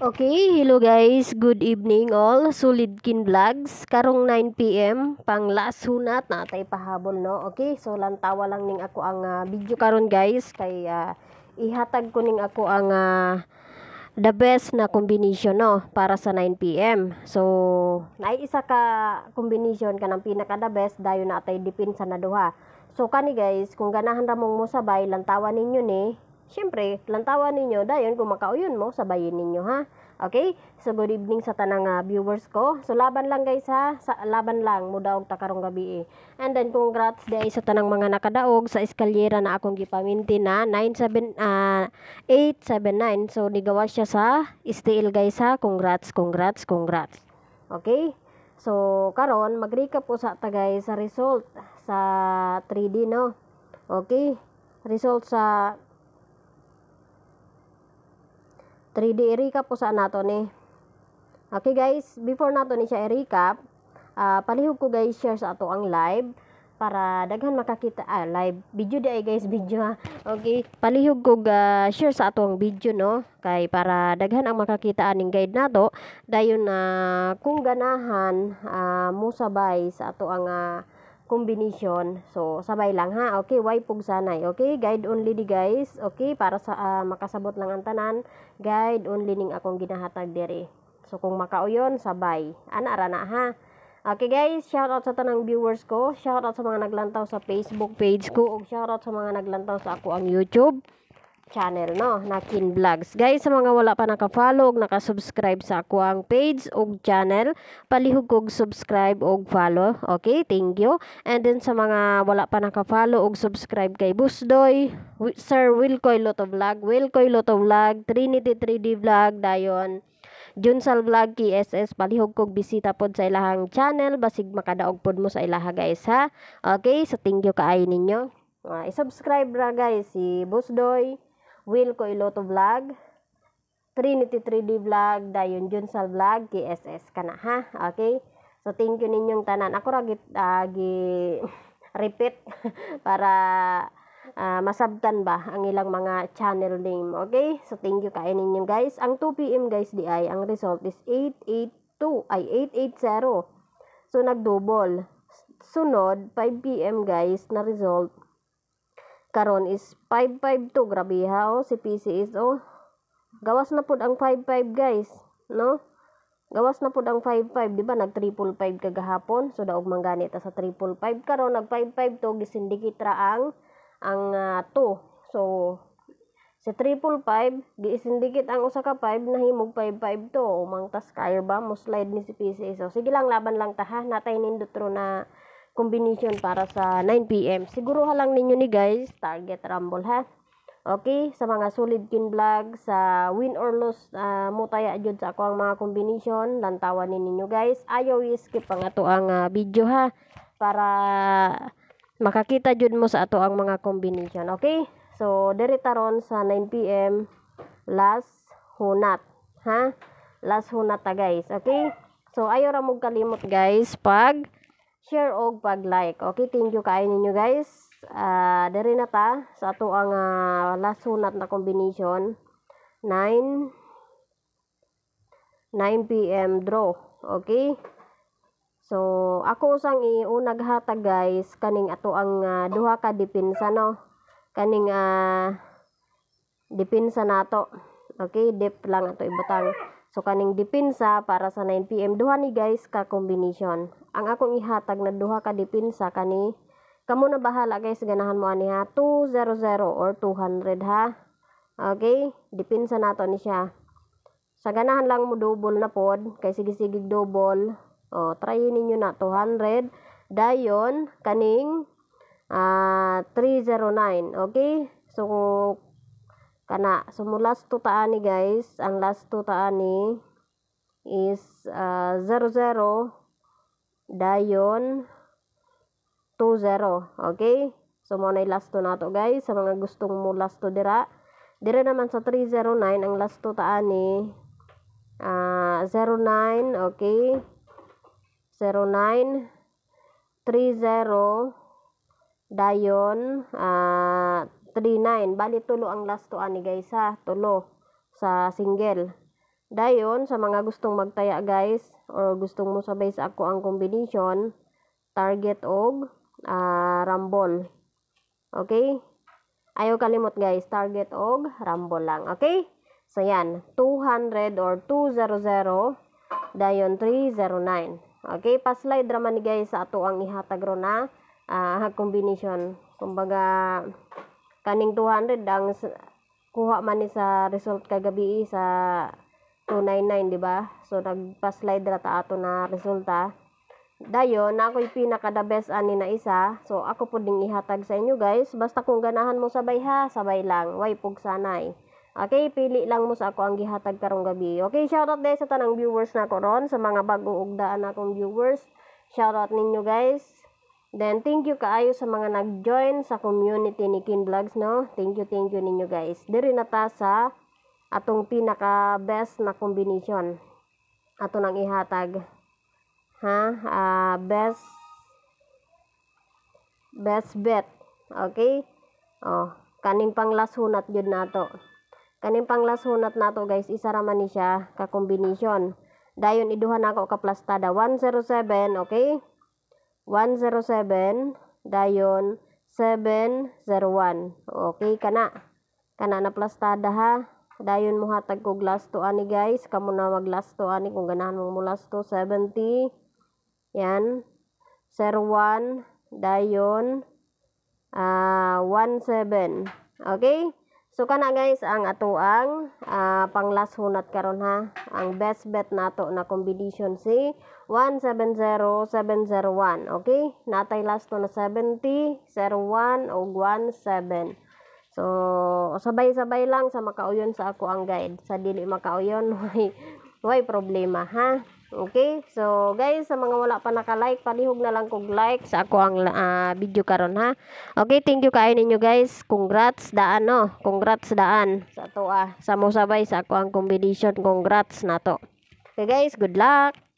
Okay, hello guys. Good evening all. Solid kin vlogs. Karong 9pm, pang last hunat na pahabol no. Okay, so lantawa lang ning ako ang uh, video karon guys kay uh, ihatag ko ning ako ang uh, the best na combination no para sa 9pm. So, naay isa ka combination kanang pinaka the best dayon natay tay dipin sa naduha. So kani guys, kung ganahan ra mong mosabay lantawa ninyo ni eh, syempre, lantawa ninyo, dayon kung makauyon mo, sabayin ninyo ha. Okay? So good evening sa tanang uh, viewers ko. So laban lang guys ha, sa laban lang mudaog ta karong gabi. Eh. And then congrats day sa tanang mga nakadaog sa eskalyera na akong gipamintin na 97 uh, ah, So nigawa siya sa steel guys ha. Congrats, congrats, congrats. Okay? So karon mag-recap po sa tagay sa result sa 3D no. Okay? Result sa 3D i-recap ko saan nato ni. Eh. Okay guys, before nato ni siya i-recap, uh, palihog ko guys share sa ato ang live para daghan makakita ah, live video di guys video ha. Okay, palihog ko uh, share sa ato ang video no kay para daghan ang makakita aning guide nato dayon na uh, kung ganahan uh, mo sabay sa ato ang uh, combination. So, sabay lang ha. Okay, why pug sanay. Okay, guide only di guys. Okay, para sa uh, makasabot lang ang tanan, guide only ning akong ginahatag diri. So, kung makauyon, sabay. Ana ra na ha. Okay guys, shout out sa tanang viewers ko, shout out sa mga naglantaw sa Facebook page ko, ug shout out sa mga naglantaw sa ako ang YouTube channel no na Kin Vlogs. Guys, sa mga wala pa naka-follow, naka-subscribe sa ako ang page og channel, palihog og subscribe og follow. Okay, thank you. And then sa mga wala pa naka-follow og subscribe kay Busdoy, Sir Wilcoy Loto Vlog, Wilcoy Loto Vlog, Trinity 3D Vlog, Dayon. Junsal Vlog KSS palihog kog bisita pod sa ilahang channel basig makadaog pod mo sa ilaha guys ha. Okay, so thank you kaay ninyo. Uh, i-subscribe ra guys si Busdoy. Will ko Coiloto Vlog, Trinity 3D Vlog, Dayon Junsal Vlog, GSS kana ha. Okay? So thank you ninyong tanan. Ako ra gi ah, repeat para uh, masabtan ba ang ilang mga channel name. Okay? So thank you kay ninyo guys. Ang 2 PM guys di ay ang result is 882 ay 880. So nagdouble. Sunod 5 PM guys na result karon is 552 grabe ha oh si PC is oh gawas na pud ang 55 guys no gawas na pud ang 55 di ba nag 355 kagahapon so daog man gani ta sa 355 karon nag 552 gisindikit ra ang ang 2 uh, ah, so sa 355 giisindikit ang usa ka 5 nahimog 552 umangtas kayo ba mo slide ni si PC so sige lang laban lang ta ha natay nindot na combination para sa 9pm. Siguro lang ninyo ni guys, target rumble ha. Okay, sa mga solid kin vlog, sa win or lose, uh, ah, mutaya jud sa ako ang mga combination. Lantawan ninyo guys. Ayaw skip ang ato ang uh, video ha. Para makakita jud mo sa ato ang mga combination. Okay? So, dere sa 9pm, last hunat. Ha? Last hunat ta guys. Okay? So, ayaw ra mo kalimot guys pag share og pag-like. Okay, thank you kayo ninyo guys. Uh, ah, Dari na ta sa ato ang uh, ah, last sunat na combination. 9 9 p.m. draw. Okay? So, ako usang iunag hata guys kaning ato ang uh, duha ka depensa no. Kaning uh, depensa nato. Okay, dep lang ato ibatang. So kaning dipinsa para sa 9 pm duha ni guys ka combination. Ang akong ihatag na duha ka depensa kani kamo na bahala guys ganahan mo ani ha 200 or 200 ha. Okay, depensa nato ni siya. Sa ganahan lang mo double na pod kay sige-sige double. O try ninyo na 200 dayon kaning uh, ah, 309. Okay? So kana so mo last 2 taani guys ang last 2 taani is uh, ah, 00 dayon 20 okay so mo na last 2 nato guys sa mga gustong mo last 2 dira dire naman sa 309 ang last 2 taani uh, 09 okay 09 30 dayon uh, 39 bali tulo ang last to ani guys ha tulo sa single dayon sa mga gustong magtaya guys or gustong mo sabay sa ako ang combination target og uh, ah, rumble okay ayo kalimot guys target og rumble lang okay so yan 200 or 200 dayon 309 okay pa-slide raman ni guys sa ato ang ihatag ro na uh, combination kumbaga kaning 200 ang kuha man ni sa result kagabi sa 299 di ba so nagpa-slide ra ta ato na resulta dayo na ako'y pinaka the best ani na isa so ako po ding ihatag sa inyo guys basta kung ganahan mo sabay ha sabay lang way pug sanay Okay, pili lang mo sa ako ang gihatag karong gabi. Okay, shout out guys sa tanang viewers na ko ron, sa mga bagong ugdaan na akong viewers. shout out ninyo guys. Then, thank you kaayo sa mga nag-join sa community ni Kin Vlogs, no? Thank you, thank you ninyo guys. Diri na ta sa atong pinaka-best na combination. Ato nang ihatag. Ha? Uh, best best bet. Okay? Oh, kaning panglasunat jud nato. Kaning panglasunat nato guys, isa ra man ni siya ka combination. Dayon iduha nako ka plastada 107, okay? 107 dayon 701. Okay kana. Kana na plastada ha. Dayon mo hatag kog lasto ani guys. Kamo na wag glass 2 ani kung ganahan mo mo lasto 70. Yan. 01 dayon ah uh, 17. Okay? So kana guys ang ato ang uh, ah, panglashunat karon ha. Ang best bet nato na combination si 170701, okay? Natay last to na 70, 01 o 17. So sabay-sabay lang sa makauyon sa ako ang guide. Sa dili makauyon, why why problema ha? Okay? So, guys, sa mga wala pa naka-like, palihog na lang kog like sa ako ang uh, video karon ha. Okay, thank you kayo ninyo guys. Congrats daan no. Congrats daan sa to ah. Sa mo sabay sa ako ang competition. Congrats na to. Okay guys, good luck.